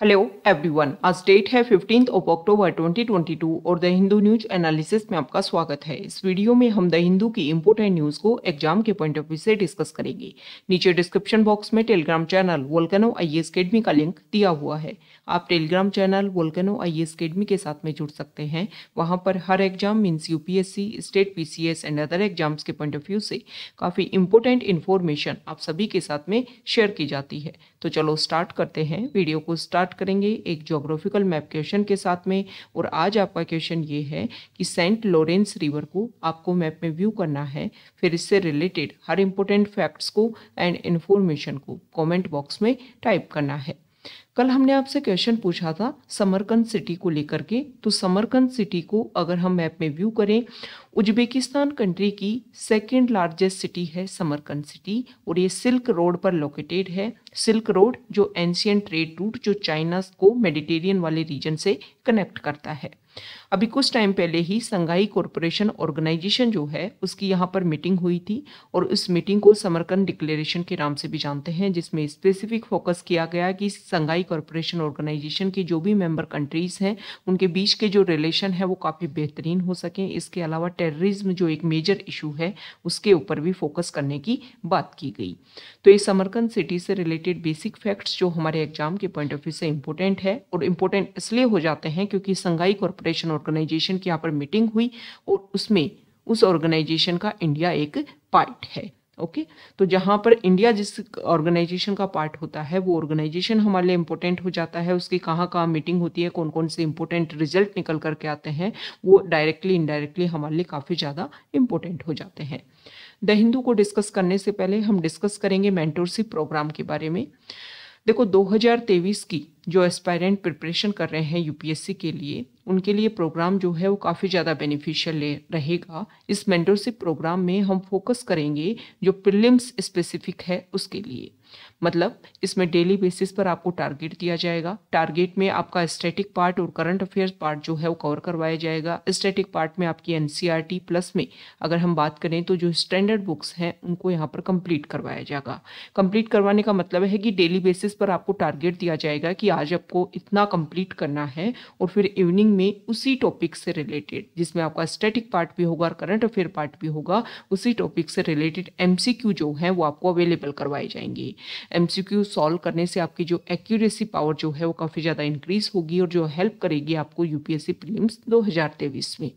Hello everyone आज date है fifteenth of October 2022 और द हिंदू न्यूज एनालिसिस में आपका स्वागत है इस वीडियो में हम द हिंदू की इम्पोर्टेंट न्यूज को एग्जाम के पॉइंट ऑफ व्यू से डिस्कस करेंगे नीचे डिस्क्रिप्शन बॉक्स में Telegram channel volcano I S का लिंक दिया हुआ है आप Telegram channel volcano I S के साथ में जुड़ सकते हैं वहाँ पर हर exam means U state P and other exams के पॉइंट ऑफ व्यू से काफ़ी इंपॉर्टेंट इन्फॉर्मेशन आप सभी के साथ में शेयर की जाती है तो चलो स्टार्ट करते हैं वीडियो को स्टार्ट स्टार्ट करेंगे एक जोग्राफिकल मैप क्वेश्चन के साथ में और आज आपका क्वेश्चन ये है कि सेंट लॉरेंस रिवर को आपको मैप में व्यू करना है फिर इससे रिलेटेड हर इम्पोर्टेंट फैक्ट्स को एंड इन्फॉर्मेशन को कमेंट बॉक्स में टाइप करना है कल हमने आपसे क्वेश्चन पूछा था समरकंद सिटी को लेकर के तो समरकंद सिटी को अगर हम मैप में व्यू करें उज्बेकिस्तान कंट्री की सेकेंड लार्जेस्ट सिटी है समरकंद सिटी और ये सिल्क रोड पर लोकेटेड है सिल्क रोड जो एंशियन ट्रेड रूट जो चाइना को मेडिटेरियन वाले रीजन से कनेक्ट करता है अभी कुछ टाइम पहले ही संघाई कॉरपोरेशन ऑर्गेनाइजेशन जो है उसकी यहाँ पर मीटिंग हुई थी और उस मीटिंग को समरकंद डिक्लेरेशन के नाम से भी जानते हैं जिसमें स्पेसिफिक फोकस किया गया कि संघाई कॉरपोरेशन ऑर्गेनाइजेशन की जो भी मेंबर कंट्रीज़ हैं उनके बीच के जो रिलेशन है वो काफ़ी बेहतरीन हो सकें इसके अलावा टेररिज्म जो एक मेजर इशू है उसके ऊपर भी फोकस करने की बात की गई तो ये समरकंद सिटी से रिलेटेड बेसिक फैक्ट्स जो हमारे एग्जाम के पॉइंट ऑफ व्यू से इम्पोर्टेंट है और इम्पोर्टेंट इसलिए हो जाते हैं क्योंकि संघाई कॉरपोरेशन ऑर्गेनाइजेशन की यहाँ पर मीटिंग हुई और उसमें उस ऑर्गेनाइजेशन का इंडिया एक पार्ट है ओके okay? तो जहाँ पर इंडिया जिस ऑर्गेनाइजेशन का पार्ट होता है वो ऑर्गेनाइजेशन हमारे लिए इंपॉर्टेंट हो जाता है उसकी कहाँ कहाँ मीटिंग होती है कौन कौन से इंपॉर्टेंट रिजल्ट निकल करके आते हैं वो डायरेक्टली इनडायरेक्टली हमारे लिए काफ़ी ज़्यादा इंपॉर्टेंट हो जाते हैं द हिंदू को डिस्कस करने से पहले हम डिस्कस करेंगे मेंटोरशिप प्रोग्राम के बारे में देखो 2023 की जो एस्पायरेंट प्रिपरेशन कर रहे हैं यूपीएससी के लिए उनके लिए प्रोग्राम जो है वो काफ़ी ज़्यादा बेनिफिशियल रहेगा इस मेंटरशिप प्रोग्राम में हम फोकस करेंगे जो प्रिलिम्स स्पेसिफिक है उसके लिए मतलब इसमें डेली बेसिस पर आपको टारगेट दिया जाएगा टारगेट में आपका स्टैटिक पार्ट और करंट अफेयर्स पार्ट जो है वो कवर करवाया जाएगा स्टैटिक पार्ट में आपकी एनसीईआरटी प्लस में अगर हम बात करें तो जो स्टैंडर्ड बुक्स हैं उनको यहाँ पर कंप्लीट करवाया जाएगा कंप्लीट करवाने का मतलब है कि डेली बेसिस पर आपको टारगेट दिया जाएगा कि आज आपको इतना कम्प्लीट करना है और फिर इवनिंग में उसी टॉपिक से रिलेटेड जिसमें आपका स्टैटिक पार्ट भी होगा और करंट अफेयर पार्ट भी होगा उसी टॉपिक से रिलेटेड एम जो है वो आपको अवेलेबल करवाए जाएंगे एमसीक्यू सॉल्व करने से आपकी जो एक्यूरेसी पावर जो है वो काफ़ी ज़्यादा इंक्रीज होगी और जो हेल्प करेगी आपको यूपीएससी प्रीलिम्स 2023 में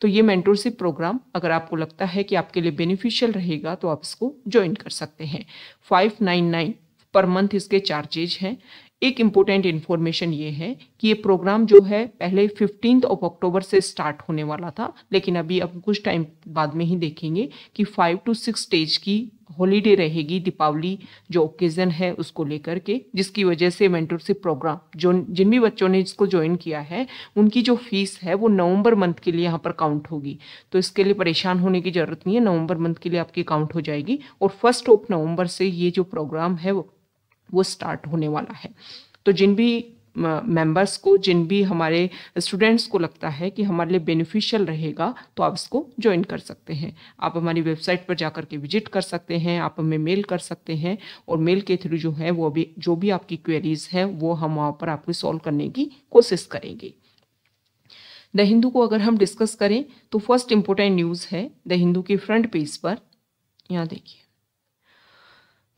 तो ये मेंटोरशिप प्रोग्राम अगर आपको लगता है कि आपके लिए बेनिफिशियल रहेगा तो आप इसको ज्वाइन कर सकते हैं फाइव पर मंथ इसके चार्जेज हैं एक इम्पोर्टेंट इन्फॉर्मेशन ये है कि ये प्रोग्राम जो है पहले फिफ्टींथ ऑफ अक्टूबर से स्टार्ट होने वाला था लेकिन अभी अब कुछ टाइम बाद में ही देखेंगे कि फाइव टू सिक्स स्टेज की हॉलीडे रहेगी दीपावली जो ओकेज़न है उसको लेकर के जिसकी वजह से मेंटरशिप प्रोग्राम जो जिन भी बच्चों ने इसको ज्वाइन किया है उनकी जो फीस है वो नवंबर मंथ के लिए यहाँ पर काउंट होगी तो इसके लिए परेशान होने की ज़रूरत नहीं है नवंबर मंथ के लिए आपकी काउंट हो जाएगी और फर्स्ट ऑफ नवंबर से ये जो प्रोग्राम है वो वो स्टार्ट होने वाला है तो जिन भी मेंबर्स को जिन भी हमारे स्टूडेंट्स को लगता है कि हमारे लिए बेनिफिशियल रहेगा तो आप इसको ज्वाइन कर सकते हैं आप हमारी वेबसाइट पर जाकर के विजिट कर सकते हैं आप हमें मेल कर सकते हैं और मेल के थ्रू जो है वो अभी जो भी आपकी क्वेरीज हैं वो हम वहाँ पर आपको सॉल्व करने की कोशिश करेंगे द हिंदू को अगर हम डिस्कस करें तो फर्स्ट इम्पोर्टेंट न्यूज़ है द हिंदू के फ्रंट पेज पर यहाँ देखिए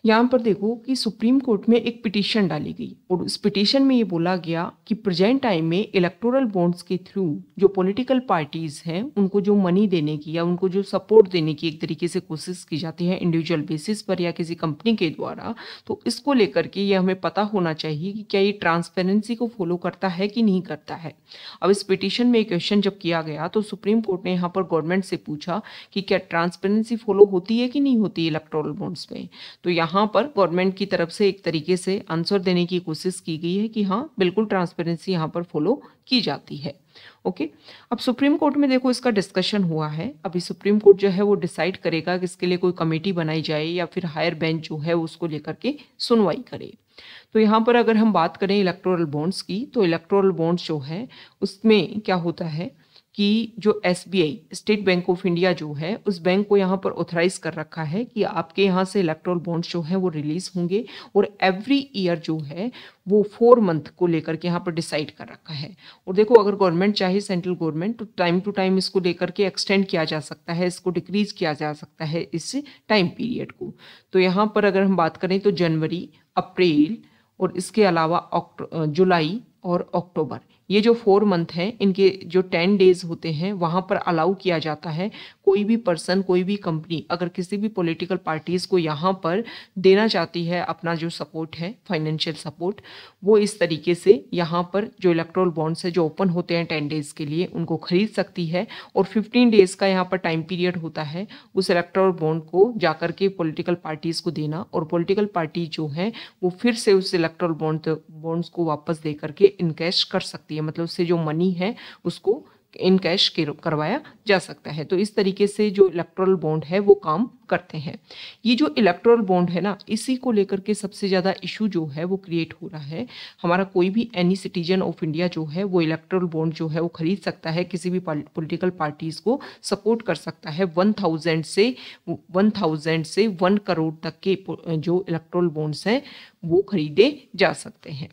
यहाँ पर देखो कि सुप्रीम कोर्ट में एक पिटीशन डाली गई और उस पिटीशन में ये बोला गया कि प्रेजेंट टाइम में इलेक्टोरल बॉन्ड्स के थ्रू जो पॉलिटिकल पार्टीज हैं उनको जो मनी देने की या उनको जो सपोर्ट देने की एक तरीके से कोशिश की जाती है इंडिविजुअल बेसिस पर या किसी कंपनी के द्वारा तो इसको लेकर के ये हमें पता होना चाहिए कि क्या ये ट्रांसपेरेंसी को फॉलो करता है कि नहीं करता है अब इस पिटिशन में क्वेश्चन जब किया गया तो सुप्रीम कोर्ट ने यहाँ पर गवर्नमेंट से पूछा कि क्या ट्रांसपेरेंसी फॉलो होती है कि नहीं होती इलेक्टोरल बॉन्ड्स में तो यहाँ यहाँ पर गवर्नमेंट की तरफ से एक तरीके से आंसर देने की कोशिश की गई है कि हाँ बिल्कुल ट्रांसपेरेंसी यहाँ पर फॉलो की जाती है ओके अब सुप्रीम कोर्ट में देखो इसका डिस्कशन हुआ है अभी सुप्रीम कोर्ट जो है वो डिसाइड करेगा कि इसके लिए कोई कमेटी बनाई जाए या फिर हायर बेंच जो है उसको लेकर के सुनवाई करे तो यहाँ पर अगर हम बात करें इलेक्ट्रोरल बॉन्ड्स की तो इलेक्ट्रोरल बॉन्ड्स जो है उसमें क्या होता है कि जो S state bank of India जो है उस बैंक को यहाँ पर ऑथराइज कर रखा है कि आपके यहाँ से इलेक्ट्रोल बॉन्ड्स जो है वो रिलीज होंगे और एवरी ईयर जो है वो फोर मंथ को लेकर के यहाँ पर डिसाइड कर रखा है और देखो अगर गवर्नमेंट चाहे सेंट्रल गवर्नमेंट तो टाइम टू टाइम इसको लेकर के एक्सटेंड किया जा सकता है इसको डिक्रीज किया जा सकता है इस टाइम पीरियड को तो यहाँ पर अगर हम बात करें तो जनवरी अप्रैल और इसके अलावा जुलाई और अक्टूबर ये जो फोर मंथ हैं इनके जो टेन डेज होते हैं वहाँ पर अलाउ किया जाता है कोई भी पर्सन कोई भी कंपनी अगर किसी भी पॉलिटिकल पार्टीज़ को यहाँ पर देना चाहती है अपना जो सपोर्ट है फाइनेंशियल सपोर्ट वो इस तरीके से यहाँ पर जो इलेक्ट्रोल बॉन्ड्स है जो ओपन होते हैं टेन डेज़ के लिए उनको खरीद सकती है और फिफ्टीन डेज़ का यहाँ पर टाइम पीरियड होता है उस इलेक्ट्रोल बॉन्ड को जा के पोलिटिकल पार्टीज़ को देना और पोलिटिकल पार्टी जो हैं वो फिर से उस इलेक्ट्रोल बॉन्ड बॉन्ड्स को वापस दे करके इनकैश कर सकती है मतलब उससे जो मनी है उसको इन करवाया जा सकता है तो इस तरीके से जो इलेक्ट्रल बॉन्ड है वो काम करते हैं ये जो इलेक्ट्रल बॉन्ड है ना इसी को लेकर के सबसे ज़्यादा इशू जो है वो क्रिएट हो रहा है हमारा कोई भी एनी सिटीजन ऑफ इंडिया जो है वो इलेक्ट्रल बॉन्ड जो है वो खरीद सकता है किसी भी पॉलिटिकल पार्टीज़ को सपोर्ट कर सकता है वन थाउजेंड से वन थाउजेंड से वन करोड़ तक के जो इलेक्ट्रल बॉन्ड्स हैं वो खरीदे जा सकते हैं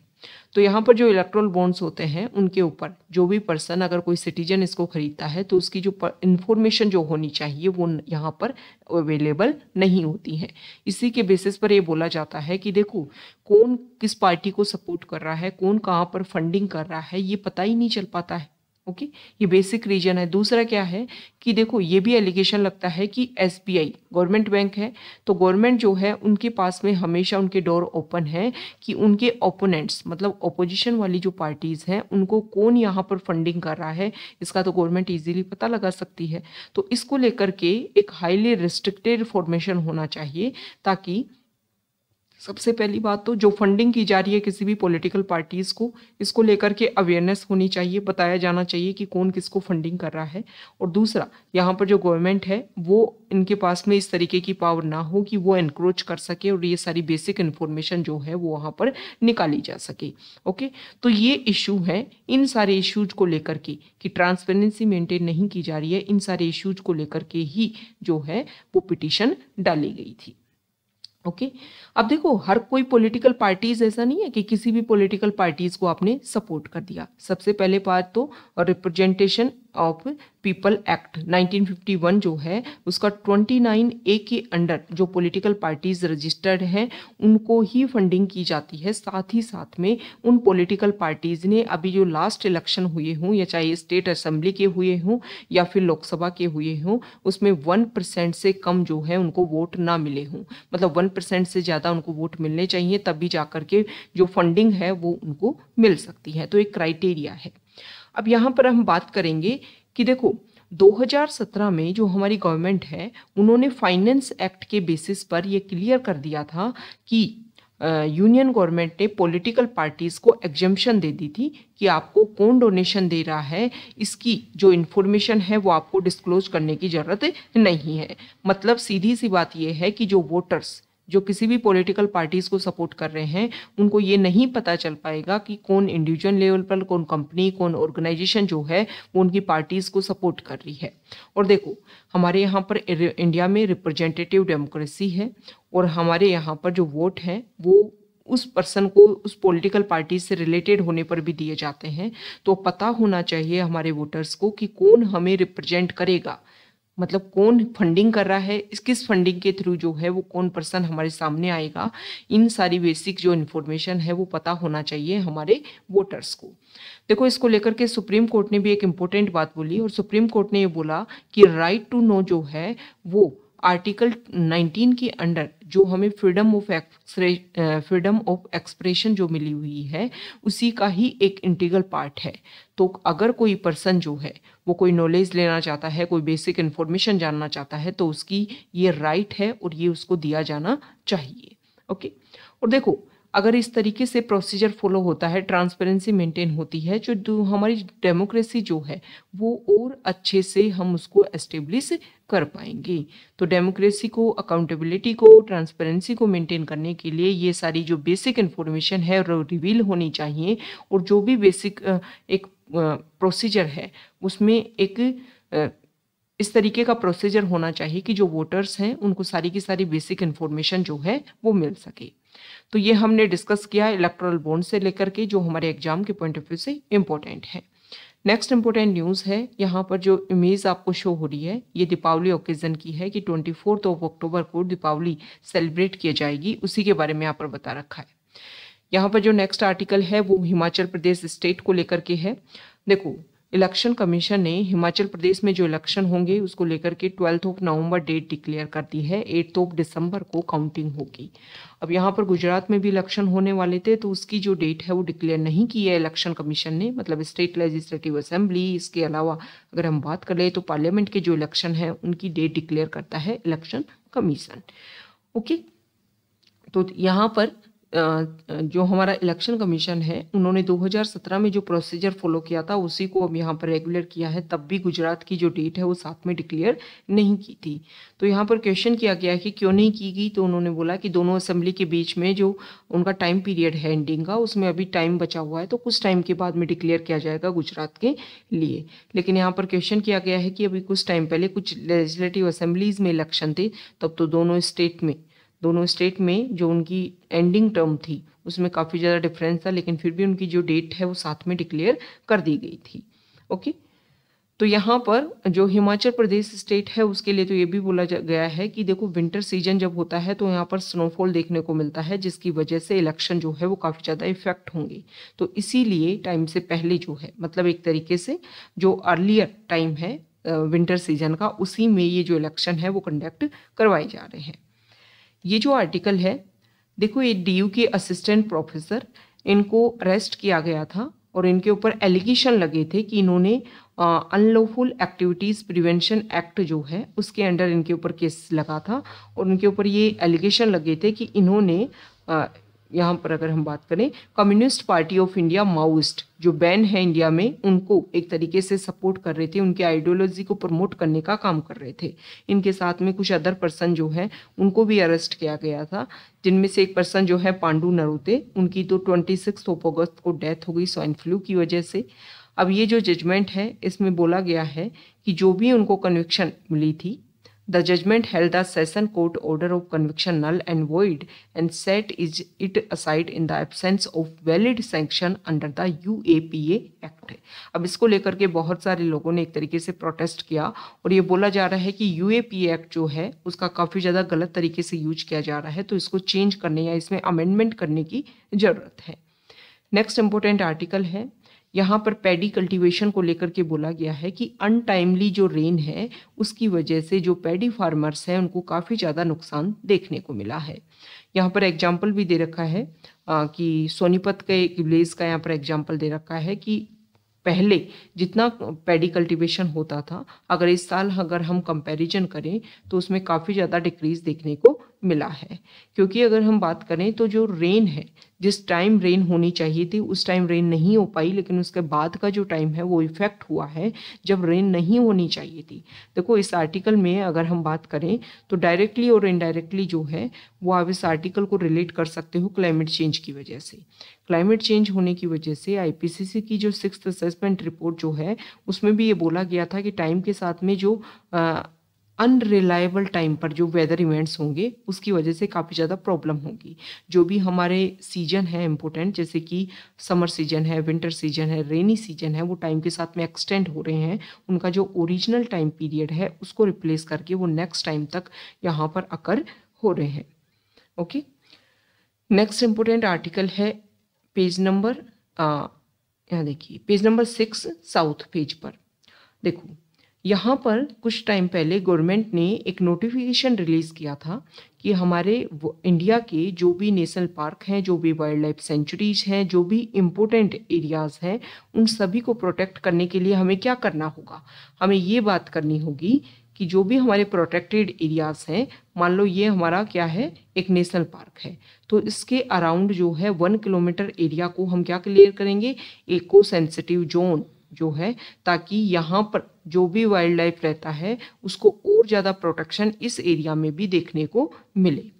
तो यहाँ पर जो इलेक्ट्रोल बॉन्ड्स होते हैं उनके ऊपर जो भी पर्सन अगर कोई सिटीजन इसको खरीदता है तो उसकी जो इन्फॉर्मेशन जो होनी चाहिए वो यहाँ पर अवेलेबल नहीं होती है इसी के बेसिस पर ये बोला जाता है कि देखो कौन किस पार्टी को सपोर्ट कर रहा है कौन कहाँ पर फंडिंग कर रहा है ये पता ही नहीं चल पाता है ओके ये बेसिक रीजन है दूसरा क्या है कि देखो ये भी एलिगेशन लगता है कि एस गवर्नमेंट बैंक है तो गवर्नमेंट जो है उनके पास में हमेशा उनके डोर ओपन है कि उनके ओपोनेंट्स मतलब ओपोजिशन वाली जो पार्टीज़ हैं उनको कौन यहाँ पर फंडिंग कर रहा है इसका तो गवर्नमेंट ईजिली पता लगा सकती है तो इसको लेकर के एक हाईली रिस्ट्रिक्टेड फॉर्मेशन होना चाहिए ताकि सबसे पहली बात तो जो फंडिंग की जा रही है किसी भी पॉलिटिकल पार्टीज़ को इसको लेकर के अवेयरनेस होनी चाहिए बताया जाना चाहिए कि कौन किसको फंडिंग कर रहा है और दूसरा यहाँ पर जो गवर्नमेंट है वो इनके पास में इस तरीके की पावर ना हो कि वो एनक्रोच कर सके और ये सारी बेसिक इन्फॉर्मेशन जो है वो वहाँ पर निकाली जा सके ओके तो ये इशू है इन सारे इशूज को लेकर के कि ट्रांसपेरेंसी मेंटेन नहीं की जा रही है इन सारे इशूज को लेकर के ही जो है वो पिटिशन डाली गई थी ओके अब देखो हर कोई पॉलिटिकल पार्टीज ऐसा नहीं है कि किसी भी पॉलिटिकल पार्टीज को आपने सपोर्ट कर दिया सबसे पहले बात तो रिप्रेजेंटेशन ऑफ पीपल एक्ट 1951 जो है उसका 29 ए के अंडर जो पॉलिटिकल पार्टीज रजिस्टर्ड हैं उनको ही फंडिंग की जाती है साथ ही साथ में उन पॉलिटिकल पार्टीज़ ने अभी जो लास्ट इलेक्शन हुए हों या चाहे स्टेट असेंबली के हुए हों या फिर लोकसभा के हुए हों उसमें वन परसेंट से कम जो है उनको वोट ना मिले हों मतलब वन परसेंट से ज़्यादा उनको वोट मिलने चाहिए तभी जा के जो फंडिंग है वो उनको मिल सकती है तो एक क्राइटेरिया है अब यहाँ पर हम बात करेंगे कि देखो 2017 में जो हमारी गवर्नमेंट है उन्होंने फाइनेंस एक्ट के बेसिस पर ये क्लियर कर दिया था कि यूनियन गवर्नमेंट ने पॉलिटिकल पार्टीज़ को एग्जम्पन दे दी थी कि आपको कौन डोनेशन दे रहा है इसकी जो इन्फॉर्मेशन है वो आपको डिस्क्लोज करने की ज़रूरत नहीं है मतलब सीधी सी बात यह है कि जो वोटर्स जो किसी भी पॉलिटिकल पार्टीज़ को सपोर्ट कर रहे हैं उनको ये नहीं पता चल पाएगा कि कौन इंडिविजुअल लेवल पर कौन कंपनी कौन ऑर्गेनाइजेशन जो है वो उनकी पार्टीज़ को सपोर्ट कर रही है और देखो हमारे यहाँ पर इंडिया में रिप्रेजेंटेटिव डेमोक्रेसी है और हमारे यहाँ पर जो वोट हैं वो उस पर्सन को उस पॉलिटिकल पार्टी से रिलेटेड होने पर भी दिए जाते हैं तो पता होना चाहिए हमारे वोटर्स को कि कौन हमें रिप्रेजेंट करेगा मतलब कौन फंडिंग कर रहा है इस किस फंडिंग के थ्रू जो है वो कौन पर्सन हमारे सामने आएगा इन सारी बेसिक जो इन्फॉर्मेशन है वो पता होना चाहिए हमारे वोटर्स को देखो इसको लेकर के सुप्रीम कोर्ट ने भी एक इम्पोर्टेंट बात बोली और सुप्रीम कोर्ट ने ये बोला कि राइट टू नो जो है वो आर्टिकल 19 के अंडर जो हमें freedom of freedom of expression जो मिली हुई है उसी का ही एक इंटीग्रल पार्ट है तो अगर कोई पर्सन जो है वो कोई नॉलेज लेना चाहता है कोई बेसिक इन्फॉर्मेशन जानना चाहता है तो उसकी ये राइट right है और ये उसको दिया जाना चाहिए ओके और देखो अगर इस तरीके से प्रोसीजर फॉलो होता है ट्रांसपेरेंसी मेंटेन होती है जो हमारी डेमोक्रेसी जो है वो और अच्छे से हम उसको एस्टेब्लिश कर पाएंगे तो डेमोक्रेसी को अकाउंटेबिलिटी को ट्रांसपेरेंसी को मेंटेन करने के लिए ये सारी जो बेसिक इन्फॉर्मेशन है वो रिवील होनी चाहिए और जो भी बेसिक एक प्रोसीजर है उसमें एक इस तरीके का प्रोसीजर होना चाहिए कि जो वोटर्स हैं उनको सारी की सारी बेसिक इन्फॉर्मेशन जो है वो मिल सके तो ये हमने डिस्कस किया इलेक्ट्रल बोन्ड से लेकर के जो हमारे एग्जाम के पॉइंट ऑफ व्यू से इम्पोर्टेंट है नेक्स्ट इम्पोर्टेंट न्यूज़ है यहाँ पर जो इमेज आपको शो हो रही है ये दीपावली ओकेज़न की है कि ट्वेंटी फोर्थ ऑफ अक्टूबर को दीपावली सेलिब्रेट की जाएगी उसी के बारे में यहाँ पर बता रखा है यहाँ पर जो नेक्स्ट आर्टिकल है वो हिमाचल प्रदेश स्टेट को लेकर के है देखो इलेक्शन कमीशन ने हिमाचल प्रदेश में जो इलेक्शन होंगे उसको लेकर के twelfth of November date declare कर दी है एट्थ ऑफ दिसंबर को काउंटिंग होगी अब यहाँ पर गुजरात में भी इलेक्शन होने वाले थे तो उसकी जो डेट है वो डिक्लेयर नहीं की है इलेक्शन कमीशन ने मतलब स्टेट लेजिस्लेटिव असेंबली इसके अलावा अगर हम बात कर ले तो पार्लियामेंट के जो इलेक्शन है उनकी डेट डिक्लेयर करता है इलेक्शन कमीशन ओके तो यहाँ पर जो हमारा इलेक्शन कमीशन है उन्होंने 2017 में जो प्रोसीजर फॉलो किया था उसी को अब यहाँ पर रेगुलर किया है तब भी गुजरात की जो डेट है वो साथ में डिक्लेयर नहीं की थी तो यहाँ पर क्वेश्चन किया गया कि क्यों नहीं की गई तो उन्होंने बोला कि दोनों असेंबली के बीच में जो उनका टाइम पीरियड है एंडिंग का उसमें अभी टाइम बचा हुआ है तो कुछ टाइम के बाद में डिक्लेयर किया जाएगा गुजरात के लिए लेकिन यहाँ पर क्वेश्चन किया गया है कि अभी कुछ टाइम पहले कुछ लेजिस्लेटिव असेंबलीज में इलेक्शन थे तब तो दोनों स्टेट में दोनों स्टेट में जो उनकी एंडिंग टर्म थी उसमें काफ़ी ज़्यादा डिफरेंस था लेकिन फिर भी उनकी जो डेट है वो साथ में डिक्लेयर कर दी गई थी ओके तो यहाँ पर जो हिमाचल प्रदेश स्टेट है उसके लिए तो ये भी बोला गया है कि देखो विंटर सीजन जब होता है तो यहाँ पर स्नोफॉल देखने को मिलता है जिसकी वजह से इलेक्शन जो है वो काफ़ी ज़्यादा इफेक्ट होंगे तो इसीलिए टाइम से पहले जो है मतलब एक तरीके से जो अर्लियर टाइम है विंटर सीजन का उसी में ये जो इलेक्शन है वो कंडक्ट करवाए जा रहे हैं ये जो आर्टिकल है देखो ये डी के असिस्टेंट प्रोफेसर इनको अरेस्ट किया गया था और इनके ऊपर एलिगेशन लगे थे कि इन्होंने अनलॉफुल एक्टिविटीज़ प्रिवेंशन एक्ट जो है उसके अंडर इनके ऊपर केस लगा था और उनके ऊपर ये एलिगेशन लगे थे कि इन्होंने यहाँ पर अगर हम बात करें communist party of India Maoist जो बैन है इंडिया में उनको एक तरीके से सपोर्ट कर रहे थे उनके आइडियोलॉजी को प्रमोट करने का काम कर रहे थे इनके साथ में कुछ अदर पर्सन जो हैं उनको भी अरेस्ट किया गया था जिनमें से एक पर्सन जो है पांडू नरोते उनकी तो ट्वेंटी सिक्स ऑफ अगस्त को डेथ हो गई स्वाइन फ्लू की वजह से अब ये जो जजमेंट है इसमें बोला गया है कि जो भी उनको कन्विक्शन मिली थी The judgment held the session court order of conviction null and void and set it aside in the absence of valid sanction under the UAPA Act. अब इसको लेकर के बहुत सारे लोगों ने एक तरीके से प्रोटेस्ट किया और ये बोला जा रहा है कि यू एक्ट जो है उसका काफ़ी ज़्यादा गलत तरीके से यूज किया जा रहा है तो इसको चेंज करने या इसमें अमेंडमेंट करने की ज़रूरत है नेक्स्ट इंपॉर्टेंट आर्टिकल है यहाँ पर पैडी कल्टीवेशन को लेकर के बोला गया है कि अनटाइमली जो रेन है उसकी वजह से जो पैडी फार्मर्स हैं उनको काफ़ी ज़्यादा नुकसान देखने को मिला है यहाँ पर एग्जाम्पल भी दे रखा है आ, कि सोनीपत के एक विलेज का यहाँ पर एग्जाम्पल दे रखा है कि पहले जितना पैडी कल्टीवेशन होता था अगर इस साल अगर हम कंपैरिजन करें तो उसमें काफ़ी ज़्यादा डिक्रीज देखने को मिला है क्योंकि अगर हम बात करें तो जो रेन है जिस टाइम रेन होनी चाहिए थी उस टाइम रेन नहीं हो पाई लेकिन उसके बाद का जो टाइम है वो इफेक्ट हुआ है जब रेन नहीं होनी चाहिए थी देखो इस आर्टिकल में अगर हम बात करें तो डायरेक्टली और इनडायरेक्टली जो है वो आप इस आर्टिकल को रिलेट कर सकते हो क्लाइमेट चेंज की वजह से क्लाइमेट चेंज होने की वजह से आईपीसीसी की जो सिक्स असेसमेंट रिपोर्ट जो है उसमें भी ये बोला गया था कि टाइम के साथ में जो आ, अनरिलायबल टाइम पर जो वेदर इवेंट्स होंगे उसकी वजह से काफ़ी ज़्यादा प्रॉब्लम होगी जो भी हमारे सीजन है इम्पोर्टेंट जैसे कि समर सीजन है विंटर सीजन है रेनी सीजन है वो टाइम के साथ में एक्सटेंड हो रहे हैं उनका जो ओरिजिनल टाइम पीरियड है उसको रिप्लेस करके वो नेक्स्ट टाइम तक यहाँ पर अकर हो रहे हैं ओके नेक्स्ट इम्पोर्टेंट आर्टिकल है पेज नंबर यहाँ देखिए page number six south page पर देखो यहाँ पर कुछ टाइम पहले गवर्नमेंट ने एक नोटिफिकेशन रिलीज़ किया था कि हमारे इंडिया के जो भी नेशनल पार्क हैं जो भी वाइल्ड लाइफ सेंचुरीज हैं जो भी इम्पोर्टेंट एरियाज़ हैं उन सभी को प्रोटेक्ट करने के लिए हमें क्या करना होगा हमें ये बात करनी होगी कि जो भी हमारे प्रोटेक्टेड एरियाज़ हैं मान लो ये हमारा क्या है एक नेशनल पार्क है तो इसके अराउंड जो है वन किलोमीटर एरिया को हम क्या क्लियर करेंगे एको सेंसिटिव जोन जो है ताकि यहाँ पर जो भी वाइल्ड लाइफ रहता है उसको और ज़्यादा प्रोटेक्शन इस एरिया में भी देखने को मिले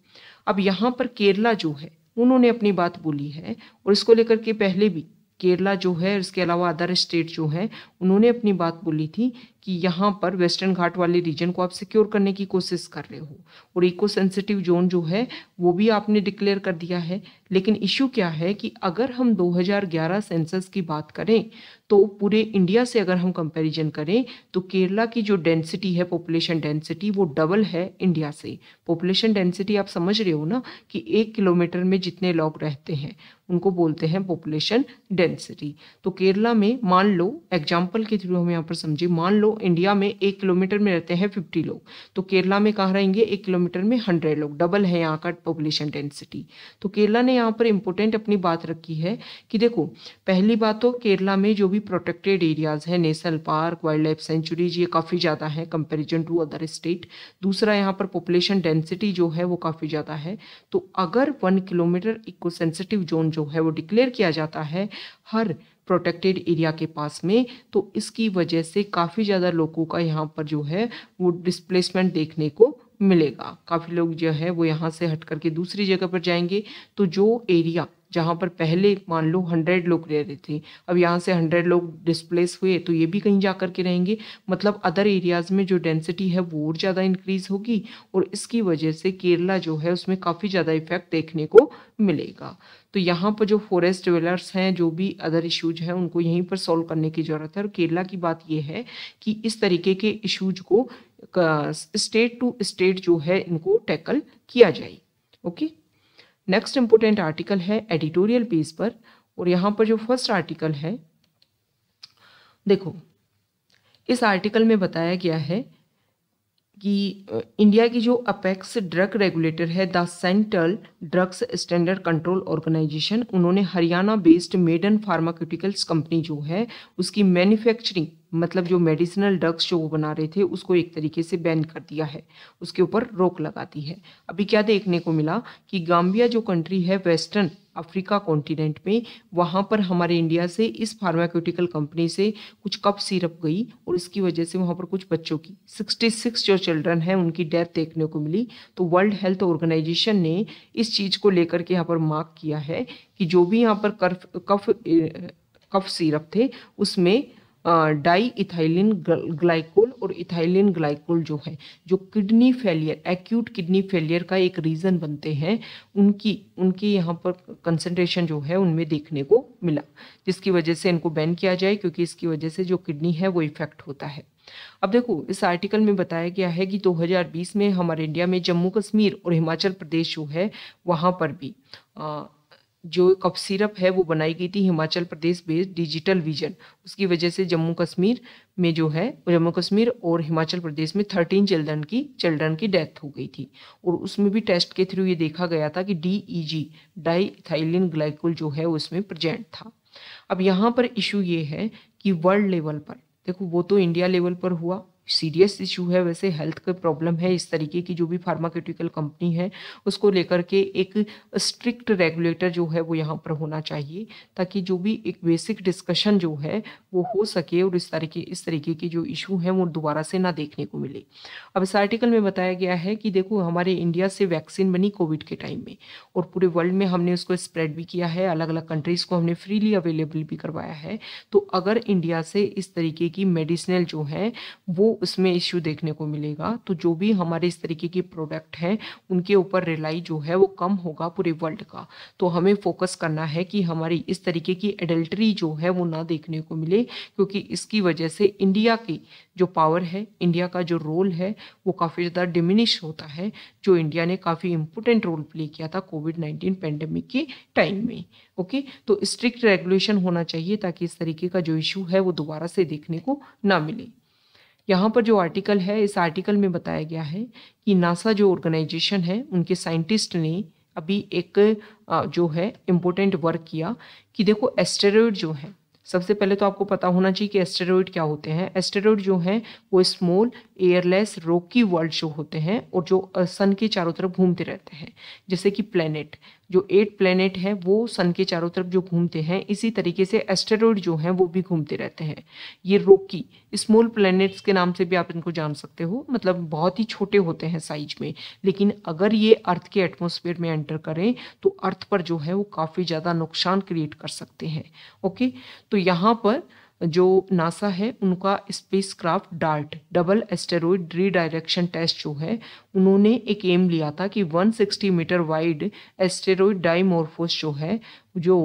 अब यहाँ पर केरला जो है उन्होंने अपनी बात बोली है और इसको लेकर के पहले भी केरला जो है इसके अलावा अदर स्टेट जो है उन्होंने अपनी बात बोली थी कि यहाँ पर वेस्टर्न घाट वाले रीजन को आप सिक्योर करने की कोशिश कर रहे हो और इको सेंसिटिव जोन जो है वो भी आपने डिक्लेयर कर दिया है लेकिन इशू क्या है कि अगर हम 2011 सेंसस की बात करें तो पूरे इंडिया से अगर हम कंपैरिजन करें तो केरला की जो डेंसिटी है पॉपुलेशन डेंसिटी वो डबल है इंडिया से पॉपुलेशन डेंसिटी आप समझ रहे हो ना कि एक किलोमीटर में जितने लोग रहते हैं उनको बोलते हैं पॉपुलेशन डेंसिटी तो केरला में मान लो एग्जाम्पल के थ्रू हम यहाँ पर समझे मान लो इंडिया में एक किलोमीटर में रहते हैं फिफ्टी लोग तो केरला में कहाँ रहेंगे एक किलोमीटर में हंड्रेड लोग डबल है यहाँ का पॉपुलेशन डेंसिटी तो केरला ने यहाँ पर इम्पोर्टेंट अपनी बात रखी है कि देखो पहली बात तो केरला में जो भी प्रोटेक्टेड एरियाज़ है national park wildlife sanctuaries ये काफ़ी ज़्यादा है कंपेरिजन टू अदर स्टेट दूसरा यहाँ पर पॉपुलेशन डेंसिटी जो है वो काफ़ी ज़्यादा है तो अगर one kilometre eco sensitive zone जो है वो डिक्लेयर किया जाता है हर प्रोटेक्टेड एरिया के पास में तो इसकी वजह से काफ़ी ज़्यादा लोगों का यहाँ पर जो है वो डिस्प्लेसमेंट देखने को मिलेगा काफ़ी लोग जो है वो यहाँ से हट करके दूसरी जगह पर जाएंगे तो जो एरिया जहाँ पर पहले मान लो हंड्रेड लोग रह रहे थे अब यहाँ से हंड्रेड लोग डिस्प्लेस हुए तो ये भी कहीं जा कर के रहेंगे मतलब अदर एरियाज़ में जो डेंसिटी है वो और ज़्यादा इंक्रीज़ होगी और इसकी वजह से केरला जो है उसमें काफ़ी ज़्यादा इफेक्ट देखने को मिलेगा तो यहाँ पर जो फॉरेस्ट डिवेलर्स हैं जो भी अदर इश्यूज हैं उनको यहीं पर सॉल्व करने की ज़रूरत है और केरला की बात यह है कि इस तरीके के इशूज को स्टेट टू स्टेट जो है इनको टैकल किया जाए ओके नेक्स्ट इंपॉर्टेंट आर्टिकल है एडिटोरियल पेज पर और यहाँ पर जो फर्स्ट आर्टिकल है देखो इस आर्टिकल में बताया गया है कि इंडिया की जो अपेक्स ड्रग रेगुलेटर है the central drugs standard control organisation उन्होंने Haryana based Maiden pharmaceuticals company जो है उसकी मैन्युफैक्चरिंग मतलब जो मेडिसिनल ड्रग्स जो वो बना रहे थे उसको एक तरीके से बैन कर दिया है उसके ऊपर रोक लगा दी है अभी क्या देखने को मिला कि गाम्बिया जो कंट्री है वेस्टर्न अफ्रीका कॉन्टिनेंट में वहाँ पर हमारे इंडिया से इस फार्माक्यूटिकल कंपनी से कुछ कप सिरप गई और इसकी वजह से वहाँ पर कुछ बच्चों की 66 जो चिल्ड्रन हैं उनकी डेथ देखने को मिली तो वर्ल्ड हेल्थ ऑर्गेनाइजेशन ने इस चीज़ को लेकर के यहाँ पर मार्क किया है कि जो भी यहाँ पर कर्फ कफ कफ सिरप थे उसमें डाई इथाइलिन ग्लाइकोल और इथाइलिन ग्लाइकोल जो है जो kidney failure acute kidney failure का एक रीज़न बनते हैं उनकी उनकी यहाँ पर कंसनट्रेशन जो है उनमें देखने को मिला जिसकी वजह से इनको बैन किया जाए क्योंकि इसकी वजह से जो किडनी है वो इफेक्ट होता है अब देखो इस आर्टिकल में बताया गया है कि 2020 में हमारे इंडिया में जम्मू कश्मीर और हिमाचल प्रदेश जो है वहाँ पर भी आ, जो कप सिरप है वो बनाई गई थी Himachal Pradesh based digital vision उसकी वजह से जम्मू कश्मीर में जो है जम्मू कश्मीर और हिमाचल प्रदेश में थर्टीन चिल्ड्रन की चिल्ड्रन की डेथ हो गई थी और उसमें भी टेस्ट के थ्रू ये देखा गया था कि डी ई जी डाईथाइलिन ग्लाइकोल जो है उसमें प्रजेंट था अब यहाँ पर इशू ये है कि वर्ल्ड लेवल पर देखो वो तो इंडिया लेवल पर हुआ सीरियस इशू है वैसे हेल्थ का प्रॉब्लम है इस तरीके की जो भी फार्माक्यूटिकल कंपनी है उसको लेकर के एक स्ट्रिक्ट रेगुलेटर जो है वो यहाँ पर होना चाहिए ताकि जो भी एक बेसिक डिस्कशन जो है वो हो सके और इस तरीके इस तरीके के जो इशू हैं वो दोबारा से ना देखने को मिले अब इस आर्टिकल में बताया गया है कि देखो हमारे इंडिया से वैक्सीन बनी कोविड के टाइम में और पूरे वर्ल्ड में हमने उसको स्प्रेड भी किया है अलग अलग कंट्रीज़ को हमने फ्रीली अवेलेबल भी करवाया है तो अगर इंडिया से इस तरीके की मेडिसिनल जो है वो उसमें इश्यू देखने को मिलेगा तो जो भी हमारे इस तरीके की प्रोडक्ट हैं उनके ऊपर रिलाई जो है वो कम होगा पूरे वर्ल्ड का तो हमें फोकस करना है कि हमारी इस तरीके की एडल्ट्री जो है वो ना देखने को मिले क्योंकि इसकी वजह से इंडिया की जो पावर है इंडिया का जो रोल है वो काफ़ी ज़्यादा डिमिनिश होता है जो इंडिया ने काफ़ी इम्पोर्टेंट रोल प्ले किया था कोविड नाइन्टीन पेंडेमिक के टाइम में ओके तो स्ट्रिक्ट रेगुलेशन होना चाहिए ताकि इस तरीके का जो इशू है वो दोबारा से देखने को ना मिले यहाँ पर जो आर्टिकल है इस आर्टिकल में बताया गया है कि नासा जो ऑर्गेनाइजेशन है उनके साइंटिस्ट ने अभी एक जो है इम्पोर्टेंट वर्क किया कि देखो एस्टेरॉयड जो है सबसे पहले तो आपको पता होना चाहिए कि एस्टेरॉयड क्या होते हैं एस्टेरॉयड जो हैं वो स्मॉल एयरलेस रोकी वर्ल्ड जो होते हैं और जो सन के चारों तरफ घूमते रहते हैं जैसे कि प्लेनेट जो एट प्लेनेट हैं वो सन के चारों तरफ जो घूमते हैं इसी तरीके से एस्टेरॉयड जो हैं वो भी घूमते रहते हैं ये रोकी स्मॉल प्लैनेट्स के नाम से भी आप इनको जान सकते हो मतलब बहुत ही छोटे होते हैं साइज में लेकिन अगर ये अर्थ के एटमोसफेयर में एंटर करें तो अर्थ पर जो है वो काफ़ी ज़्यादा नुकसान क्रिएट कर सकते हैं ओके तो यहाँ पर जो नासा है उनका spacecraft DART double asteroid redirection test जो है उन्होंने एक एम लिया था कि 160 मीटर वाइड एस्टेरॉयड डाइमोरफोस जो है जो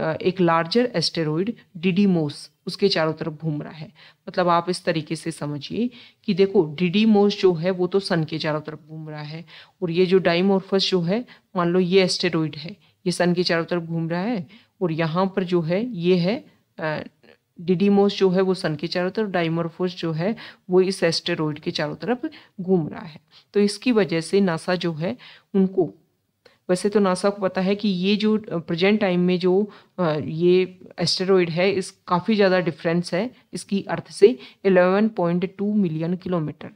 एक लार्जर एस्टेरॉयड डिडीमोस उसके चारों तरफ घूम रहा है मतलब आप इस तरीके से समझिए कि देखो डिडीमोस जो है वो तो सन के चारों तरफ घूम रहा है और ये जो डाइमोर्फस जो है मान लो ये एस्टेरॉयड है ये सन के चारों तरफ घूम रहा है और यहाँ पर जो है ये है डिडीमोस जो है वो सन के चारों तरफ डाइमोरफोस जो है वो इस एस्टेरॉयड के चारों तरफ घूम रहा है तो इसकी वजह से नासा जो है उनको वैसे तो नासा को पता है कि ये जो प्रेजेंट टाइम में जो ये एस्टेरॉयड है इस काफ़ी ज़्यादा डिफरेंस है इसकी अर्थ से 11.2 मिलियन किलोमीटर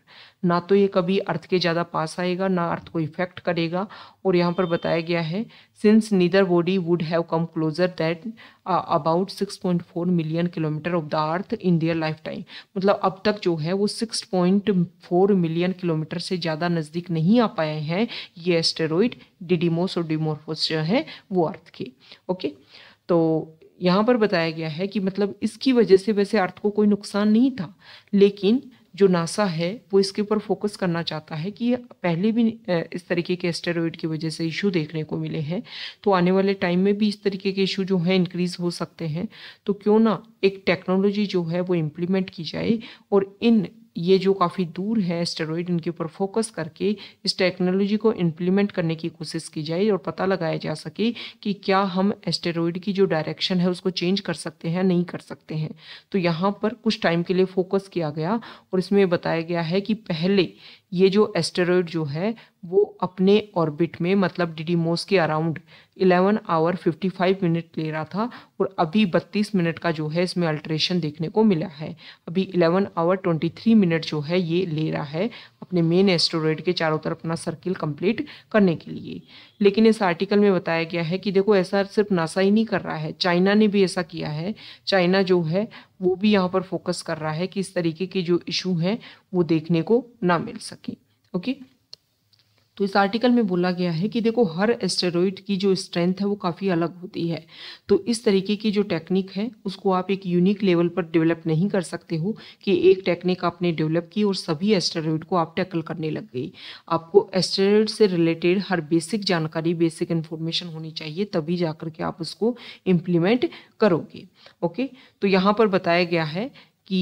ना तो ये कभी अर्थ के ज़्यादा पास आएगा ना अर्थ को इफेक्ट करेगा और यहाँ पर बताया गया है since neither body would have come closer that about 6.4 million kilometre of the earth in their lifetime मतलब अब तक जो है वो 6.4 मिलियन किलोमीटर से ज़्यादा नज़दीक नहीं आ पाए हैं ये एस्टेरॉयड डिडीमोस और डिमोरफोस जो है वो अर्थ के ओके okay? तो यहाँ पर बताया गया है कि मतलब इसकी वजह से वैसे अर्थ को कोई नुकसान नहीं था लेकिन जो नासा है वो इसके ऊपर फोकस करना चाहता है कि पहले भी इस तरीके के एस्टेरॉयड की वजह से इशू देखने को मिले हैं तो आने वाले टाइम में भी इस तरीके के इशू जो हैं इंक्रीज़ हो सकते हैं तो क्यों ना एक टेक्नोलॉजी जो है वो इम्प्लीमेंट की जाए और इन ये जो काफ़ी दूर है स्टेरॉइड इनके ऊपर फोकस करके इस टेक्नोलॉजी को इम्प्लीमेंट करने की कोशिश की जाए और पता लगाया जा सके कि क्या हम एस्टेरॉइड की जो डायरेक्शन है उसको चेंज कर सकते हैं नहीं कर सकते हैं तो यहाँ पर कुछ टाइम के लिए फोकस किया गया और इसमें बताया गया है कि पहले ये जो एस्टेरॉयड जो है वो अपने ऑर्बिट में मतलब डिडीमोस के अराउंड 11 आवर 55 मिनट ले रहा था और अभी 32 मिनट का जो है इसमें अल्ट्रेशन देखने को मिला है अभी 11 आवर 23 मिनट जो है ये ले रहा है अपने मेन एस्टेरॉयड के चारों तरफ अपना सर्किल कंप्लीट करने के लिए लेकिन इस आर्टिकल में बताया गया है कि देखो ऐसा सिर्फ नासा ही नहीं कर रहा है चाइना ने भी ऐसा किया है चाइना जो है वो भी यहाँ पर फोकस कर रहा है कि इस तरीके के जो इशू हैं वो देखने को ना मिल सके ओके तो इस आर्टिकल में बोला गया है कि देखो हर एस्टेरॉयड की जो स्ट्रेंथ है वो काफ़ी अलग होती है तो इस तरीके की जो टेक्निक है उसको आप एक यूनिक लेवल पर डेवलप नहीं कर सकते हो कि एक टेक्निक आपने डेवलप की और सभी एस्टेरॉयड को आप टैकल करने लग गई आपको एस्टेरॉयड से रिलेटेड हर बेसिक जानकारी बेसिक इन्फॉर्मेशन होनी चाहिए तभी जा के आप उसको इम्प्लीमेंट करोगे ओके तो यहाँ पर बताया गया है कि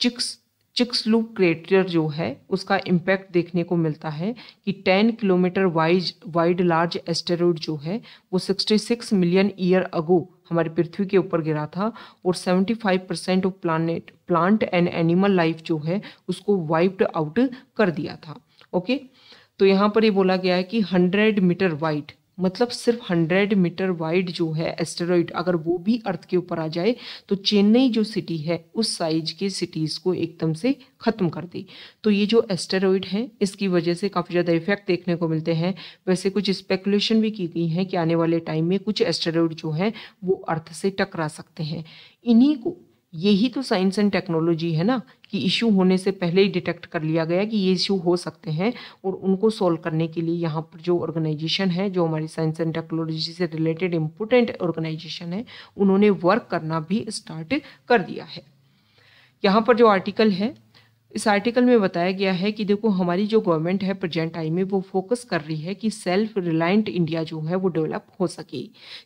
चिक्स चिक्स लूप क्रेटर जो है उसका इम्पैक्ट देखने को मिलता है कि 10 kilometre wise wide large asteroid जो है वो 66 मिलियन ईयर अगो हमारी पृथ्वी के ऊपर गिरा था और 75 percent of planet plant and animal life जो है उसको वाइप्ड आउट कर दिया था ओके तो यहाँ पर ये बोला गया है कि 100 मीटर वाइड मतलब सिर्फ 100 मीटर वाइड जो है एस्टेरॉइड अगर वो भी अर्थ के ऊपर आ जाए तो चेन्नई जो सिटी है उस साइज के सिटीज़ को एकदम से ख़त्म कर दी तो ये जो एस्टेरॉइड हैं इसकी वजह से काफ़ी ज़्यादा इफेक्ट देखने को मिलते हैं वैसे कुछ स्पेकुलेशन भी की गई हैं कि आने वाले टाइम में कुछ एस्टेरॉइड जो हैं वो अर्थ से टकरा सकते हैं इन्हीं को यही तो साइंस एंड टेक्नोलॉजी है ना कि इशू होने से पहले ही डिटेक्ट कर लिया गया कि ये इशू हो सकते हैं और उनको सॉल्व करने के लिए यहाँ पर जो ऑर्गेनाइजेशन है जो हमारी साइंस एंड टेक्नोलॉजी से रिलेटेड इम्पोर्टेंट ऑर्गेनाइजेशन है उन्होंने वर्क करना भी स्टार्ट कर दिया है यहाँ पर जो आर्टिकल है इस आर्टिकल में बताया गया है कि देखो हमारी जो गवर्नमेंट है प्रेजेंट टाइम में वो फोकस कर रही है कि सेल्फ रिलायंट इंडिया जो है वो डेवलप हो सके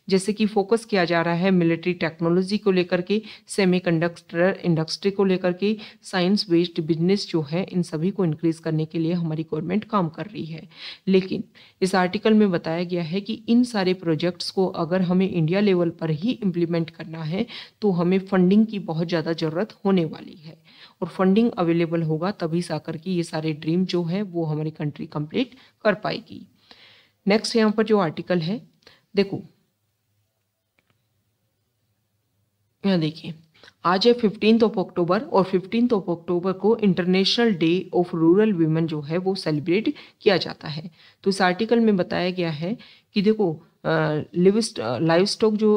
जैसे कि फोकस किया जा रहा है मिलिट्री टेक्नोलॉजी को लेकर के सेमीकंडक्टर इंडस्ट्री को लेकर के साइंस बेस्ड बिजनेस जो है इन सभी को इंक्रीज करने के लिए हमारी गवर्नमेंट काम कर रही है लेकिन इस आर्टिकल में बताया गया है कि इन सारे प्रोजेक्ट्स को अगर हमें इंडिया लेवल पर ही इम्प्लीमेंट करना है तो हमें फंडिंग की बहुत ज़्यादा ज़रूरत होने वाली है और फंडिंग अवेलेबल होगा तभी साकर की ये सारे ड्रीम जो है वो हमारी कंट्री कंप्लीट कर पाएगी नेक्स्ट यहाँ पर जो आर्टिकल है देखो यहाँ देखिए आज है फिफ्टीन ऑफ अक्टूबर और फिफ्टीन ऑफ अक्टूबर को international day of rural women जो है वो सेलिब्रेट किया जाता है तो इस आर्टिकल में बताया गया है कि देखो लाइव स्टॉक जो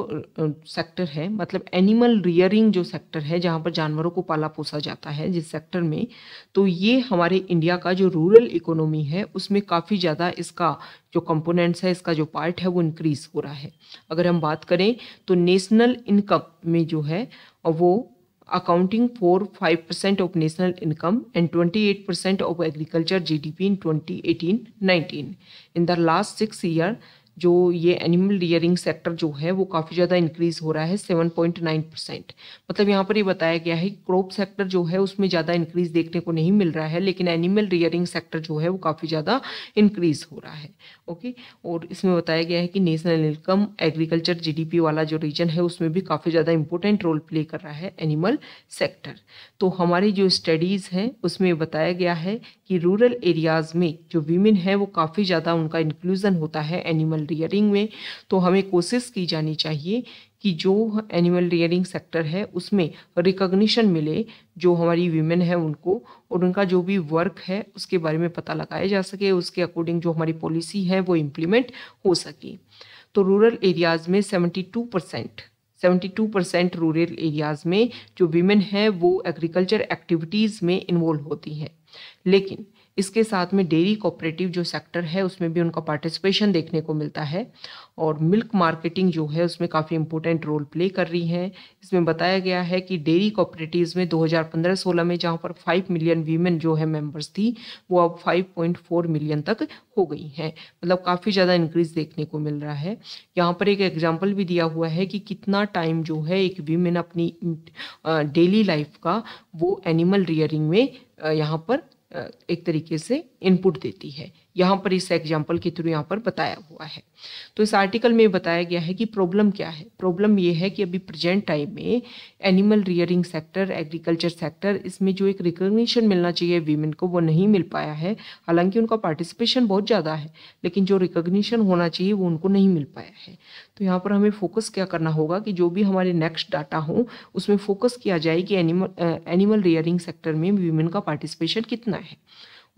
सेक्टर है मतलब एनिमल रियरिंग जो सेक्टर है जहाँ पर जानवरों को पाला पोसा जाता है जिस सेक्टर में तो ये हमारे इंडिया का जो रूरल इकोनॉमी है उसमें काफ़ी ज़्यादा इसका जो कंपोनेंट्स है इसका जो पार्ट है वो इंक्रीज़ हो रहा है अगर हम बात करें तो नेशनल इनकम में जो है वो accounting five percent of national income and twenty eight percent of agriculture G D P in twenty eighteen nineteen in the last six year जो ये एनिमल रियरिंग सेक्टर जो है वो काफ़ी ज़्यादा इंक्रीज हो रहा है सेवन पॉइंट नाइन परसेंट मतलब यहाँ पर ये बताया गया है कि क्रॉप सेक्टर जो है उसमें ज़्यादा इंक्रीज देखने को नहीं मिल रहा है लेकिन एनिमल रियरिंग सेक्टर जो है वो काफ़ी ज़्यादा इंक्रीज हो रहा है ओके और इसमें बताया गया है कि नेशनल इनकम एग्रीकल्चर जी वाला जो रीजन है उसमें भी काफ़ी ज़्यादा इंपॉर्टेंट रोल प्ले कर रहा है एनिमल सेक्टर तो हमारी जो स्टडीज़ हैं उसमें बताया गया है कि रूरल एरियाज़ में जो वीमेन है वो काफ़ी ज़्यादा उनका इंक्लूज़न होता है एनिमल एनिमल रियरिंग में तो हमें कोशिश की जानी चाहिए कि जो एनिमल रियरिंग सेक्टर है उसमें रिकॉग्निशन मिले जो हमारी वीमेन है उनको और उनका जो भी वर्क है उसके बारे में पता लगाया जा सके उसके अकॉर्डिंग जो हमारी पॉलिसी है वो इम्प्लीमेंट हो सके तो रूरल एरियाज़ में seventy two percent seventy two percent rural areas में जो वीमेन है वो एग्रीकल्चर एक्टिविटीज़ में इन्वॉल्व होती हैं लेकिन इसके साथ में डेयरी कोऑपरेटिव जो सेक्टर है उसमें भी उनका पार्टिसिपेशन देखने को मिलता है और मिल्क मार्केटिंग जो है उसमें काफ़ी इंपॉर्टेंट रोल प्ले कर रही है इसमें बताया गया है कि डेयरी कोऑपरेटिव्स में 2015-16 में जहाँ पर 5 मिलियन वीमेन जो है मेंबर्स थी वो अब 5.4 मिलियन तक हो गई हैं मतलब काफ़ी ज़्यादा इंक्रीज देखने को मिल रहा है यहाँ पर एक एग्जाम्पल भी दिया हुआ है कि कितना टाइम जो है एक वीमेन अपनी डेली लाइफ का वो एनिमल रियरिंग में यहाँ पर एक तरीके से इनपुट देती है यहाँ पर इस एग्जाम्पल के थ्रू यहाँ पर बताया हुआ है तो इस आर्टिकल में बताया गया है कि प्रॉब्लम क्या है प्रॉब्लम ये है कि अभी प्रेजेंट टाइम में animal rearing sector agriculture sector इसमें जो एक रिकोगशन मिलना चाहिए वीमेन को वो नहीं मिल पाया है हालांकि उनका पार्टिसिपेशन बहुत ज़्यादा है लेकिन जो रिकोगशन होना चाहिए वो उनको नहीं मिल पाया है तो यहाँ पर हमें फोकस क्या करना होगा कि जो भी हमारे नेक्स्ट डाटा हों उसमें फोकस किया जाए कि एनिमल एनिमल रियरिंग सेक्टर में वीमेन का पार्टिसिपेशन कितना है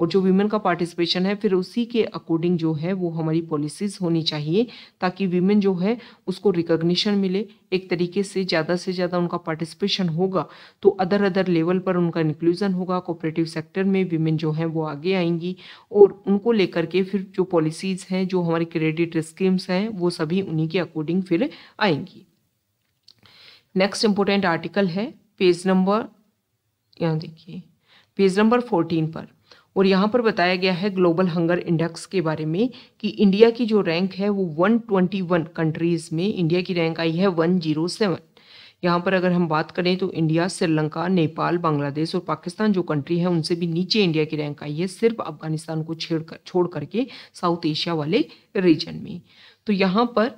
और जो वीमेन का पार्टिसिपेशन है फिर उसी के अकॉर्डिंग जो है वो हमारी पॉलिसीज होनी चाहिए ताकि वीमेन जो है उसको रिकोगनीशन मिले एक तरीके से ज़्यादा से ज़्यादा उनका पार्टिसिपेशन होगा तो अदर अदर लेवल पर उनका इंक्लूजन होगा कोऑपरेटिव सेक्टर में वीमेन जो हैं वो आगे आएंगी और उनको लेकर के फिर जो पॉलिसीज़ हैं जो हमारी क्रेडिट स्कीम्स हैं वो सभी उन्हीं के अकॉर्डिंग फिर आएंगी नेक्स्ट इंपॉर्टेंट आर्टिकल है पेज नंबर यहाँ देखिए पेज नंबर फोर्टीन पर और यहाँ पर बताया गया है ग्लोबल हंगर इंडेक्स के बारे में कि इंडिया की जो रैंक है वो 121 कंट्रीज़ में इंडिया की रैंक आई है 107 यहाँ पर अगर हम बात करें तो इंडिया श्रीलंका नेपाल बांग्लादेश और पाकिस्तान जो कंट्री है उनसे भी नीचे इंडिया की रैंक आई है सिर्फ अफगानिस्तान को छेड़ कर छोड़ करके साउथ एशिया वाले रीजन में तो यहाँ पर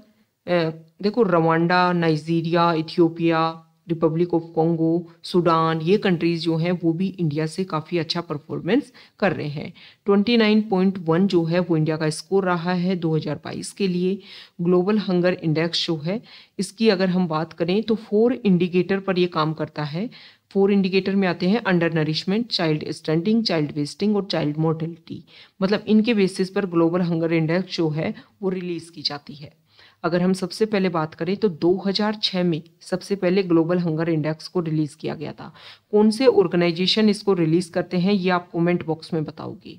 देखो Rwanda Nigeria Ethiopia republic of Congo Sudan ये कंट्रीज़ जो हैं वो भी इंडिया से काफ़ी अच्छा परफॉर्मेंस कर रहे हैं 29.1 जो है वो इंडिया का स्कोर रहा है 2022 के लिए ग्लोबल हंगर इंडेक्स जो है इसकी अगर हम बात करें तो फोर इंडिकेटर पर ये काम करता है फोर इंडिकेटर में आते हैं undernourishment child stunting child wasting और चाइल्ड मोर्टेलिटी मतलब इनके बेसिस पर ग्लोबल हंगर इंडेक्स जो है वो रिलीज़ की जाती है अगर हम सबसे पहले बात करें तो 2006 में सबसे पहले ग्लोबल हंगर इंडेक्स को रिलीज़ किया गया था कौन से ऑर्गेनाइजेशन इसको रिलीज़ करते हैं ये आप कमेंट बॉक्स में बताओगे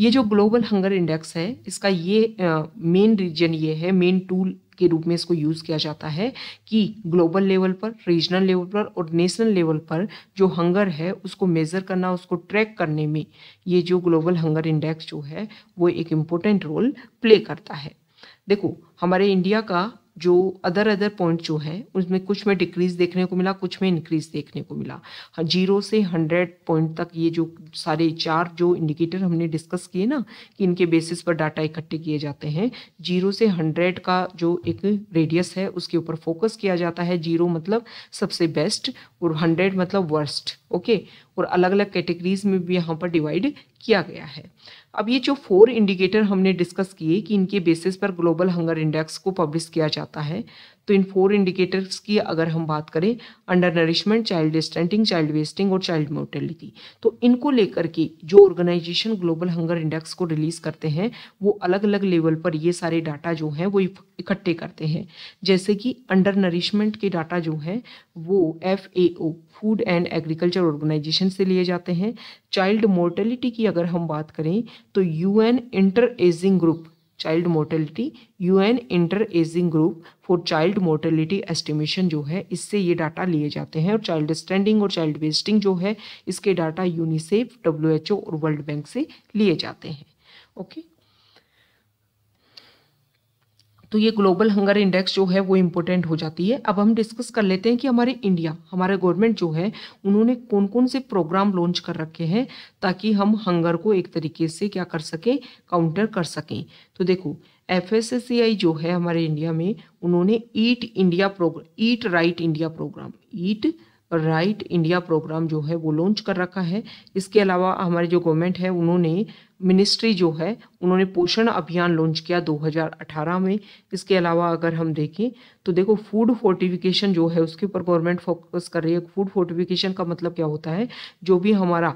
ये जो ग्लोबल हंगर इंडेक्स है इसका ये मेन रीजन ये है मेन टूल के रूप में इसको यूज़ किया जाता है कि ग्लोबल लेवल पर रीजनल लेवल पर और नेशनल लेवल पर जो हंगर है उसको मेज़र करना उसको ट्रैक करने में ये जो ग्लोबल हंगर इंडेक्स जो है वो एक इम्पोर्टेंट रोल प्ले करता है देखो हमारे इंडिया का जो अदर अदर पॉइंट जो है उसमें कुछ में डिक्रीज देखने को मिला कुछ में इंक्रीज देखने को मिला जीरो हाँ, से हंड्रेड पॉइंट तक ये जो सारे चार जो इंडिकेटर हमने डिस्कस किए ना कि इनके बेसिस पर डाटा इकट्ठे किए जाते हैं जीरो से हंड्रेड का जो एक रेडियस है उसके ऊपर फोकस किया जाता है जीरो मतलब सबसे बेस्ट और हंड्रेड मतलब वर्स्ट ओके और अलग अलग कैटेगरीज में भी यहाँ पर डिवाइड किया गया है अब ये जो फोर इंडिकेटर हमने डिस्कस किए कि इनके बेसिस पर ग्लोबल हंगर इंडेक्स को पब्लिश किया जाता है तो इन फोर इंडिकेटर्स की अगर हम बात करें undernourishment child stunting child wasting और चाइल्ड मोर्टेलिटी तो इनको लेकर के जो ऑर्गेनाइजेशन ग्लोबल हंगर इंडेक्स को रिलीज़ करते हैं वो अलग अलग लेवल पर ये सारे डाटा जो हैं वो इकट्ठे करते हैं जैसे कि अंडर नरिशमेंट के डाटा जो हैं वो F A O food and agriculture organisation से लिए जाते हैं चाइल्ड मोर्टेलिटी की अगर हम बात करें तो an inter agency group child mortality U N inter agency group for child mortality estimation जो है इससे ये डाटा लिए जाते हैं और चाइल्ड स्टैंडिंग और चाइल्ड वेस्टिंग जो है इसके data UNICEF W H O और वर्ल्ड बैंक से लिए जाते हैं ओके okay? तो ये ग्लोबल हंगर इंडेक्स जो है वो इम्पोर्टेंट हो जाती है अब हम डिस्कस कर लेते हैं कि हमारे इंडिया हमारे गवर्नमेंट जो है उन्होंने कौन कौन से प्रोग्राम लॉन्च कर रखे हैं ताकि हम हंगर को एक तरीके से क्या कर सकें काउंटर कर सकें तो देखो एफ जो है हमारे इंडिया में उन्होंने eat India programme eat right India programme eat right India programme जो है वो लॉन्च कर रखा है इसके अलावा हमारे जो गवर्नमेंट है उन्होंने मिनिस्ट्री जो है उन्होंने पोषण अभियान लॉन्च किया 2018 में इसके अलावा अगर हम देखें तो देखो फूड फोर्टिफिकेशन जो है उसके ऊपर गवर्नमेंट फोकस कर रही है फूड फोर्टिफिकेशन का मतलब क्या होता है जो भी हमारा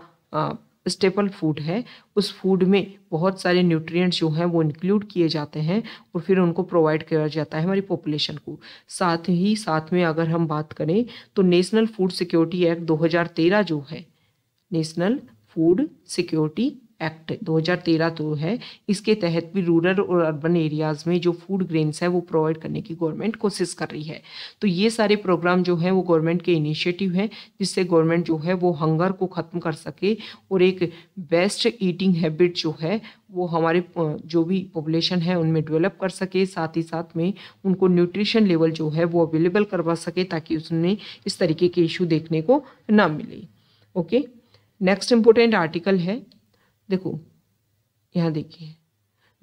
स्टेपल फूड है उस फूड में बहुत सारे न्यूट्रिएंट्स जो हैं वो इंक्लूड किए जाते हैं और फिर उनको प्रोवाइड किया जाता है हमारी पॉपुलेशन को साथ ही साथ में अगर हम बात करें तो नेशनल फूड सिक्योरिटी एक्ट 2013 जो है नेशनल फूड सिक्योरिटी एक्ट 2013 तो है इसके तहत भी रूरल और अर्बन एरियाज़ में जो फूड ग्रेन्स है वो प्रोवाइड करने की गवर्नमेंट कोशिश कर रही है तो ये सारे प्रोग्राम जो हैं वो गवर्नमेंट के इनिशिएटिव हैं जिससे गवर्नमेंट जो है वो हंगर को ख़त्म कर सके और एक बेस्ट ईटिंग हैबिट जो है वो हमारे जो भी पॉपुलेशन है उनमें डेवलप कर सके साथ ही साथ में उनको न्यूट्रिशन लेवल जो है वो अवेलेबल करवा सके ताकि उसमें इस तरीके के इशू देखने को ना मिले ओके नेक्स्ट इम्पोर्टेंट आर्टिकल है देखो यहाँ देखिए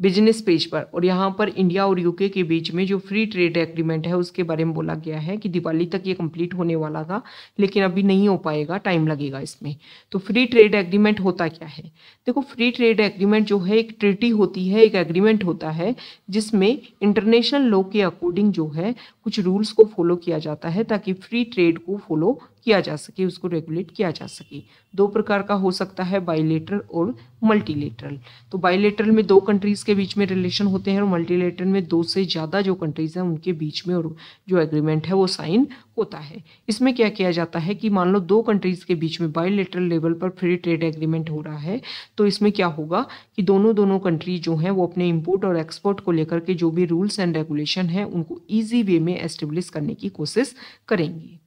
बिजनेस पेज पर और यहाँ पर इंडिया और यूके के बीच में जो फ्री ट्रेड एग्रीमेंट है उसके बारे में बोला गया है कि दिवाली तक ये कंप्लीट होने वाला था लेकिन अभी नहीं हो पाएगा टाइम लगेगा इसमें तो फ्री ट्रेड एग्रीमेंट होता क्या है देखो फ्री ट्रेड एग्रीमेंट जो है एक ट्रिटी होती है एक एग्रीमेंट होता है जिसमें इंटरनेशनल लॉ के अकॉर्डिंग जो है कुछ रूल्स को फॉलो किया जाता है ताकि फ्री ट्रेड को फॉलो किया जा सके उसको रेगुलेट किया जा सके दो प्रकार का हो सकता है बाइलेटरल और मल्टीलेटरल तो बाइलेटरल में दो कंट्रीज़ के बीच में रिलेशन होते हैं और मल्टीलेटरल में दो से ज़्यादा जो कंट्रीज़ हैं उनके बीच में और जो एग्रीमेंट है वो साइन होता है इसमें क्या किया जाता है कि मान लो दो कंट्रीज़ के बीच में बाइलेटरल लेवल पर फ्री ट्रेड एग्रीमेंट हो रहा है तो इसमें क्या होगा कि दोनों दोनों कंट्रीज जो हैं वो अपने इम्पोर्ट और एक्सपोर्ट को लेकर के जो भी रूल्स एंड रेगुलेशन है उनको ईजी वे में एस्टेब्लिश करने की कोशिश करेंगे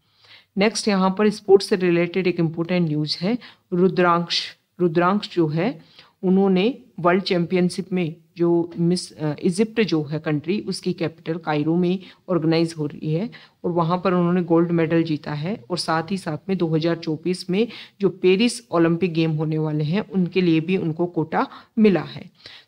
नेक्स्ट यहाँ पर स्पोर्ट्स से रिलेटेड एक इम्पोर्टेंट न्यूज़ है रुद्रांश रुद्रांश जो है उन्होंने वर्ल्ड चैम्पियनशिप में जो मिस इजिप्ट जो है कंट्री उसकी कैपिटल कायरो में ऑर्गेनाइज हो रही है और वहाँ पर उन्होंने गोल्ड मेडल जीता है और साथ ही साथ में 2024 में जो पेरिस ओलंपिक गेम होने वाले हैं उनके लिए भी उनको कोटा मिला है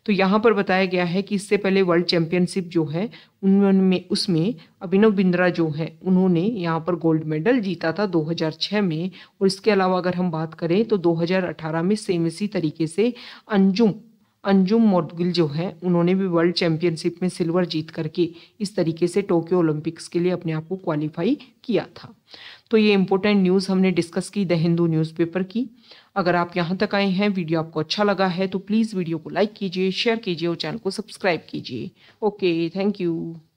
तो यहाँ पर बताया गया है कि इससे पहले वर्ल्ड चैम्पियनशिप जो है उनमें उसमें अभिनव बिंद्रा जो है उन्होंने यहाँ पर गोल्ड मेडल जीता था 2006 में और इसके अलावा अगर हम बात करें तो 2018 में सेम इसी तरीके से अंजुम अंजुम मोडगिल जो है उन्होंने भी वर्ल्ड चैम्पियनशिप में सिल्वर जीत करके इस तरीके से टोक्यो ओलंपिक्स के लिए अपने आप को क्वालिफाई किया था तो ये इंपॉर्टेंट न्यूज़ हमने डिस्कस की द हिंदू न्यूज़पेपर की अगर आप यहाँ तक आए हैं वीडियो आपको अच्छा लगा है तो प्लीज़ वीडियो को लाइक कीजिए शेयर कीजिए और चैनल को सब्सक्राइब कीजिए ओके थैंक यू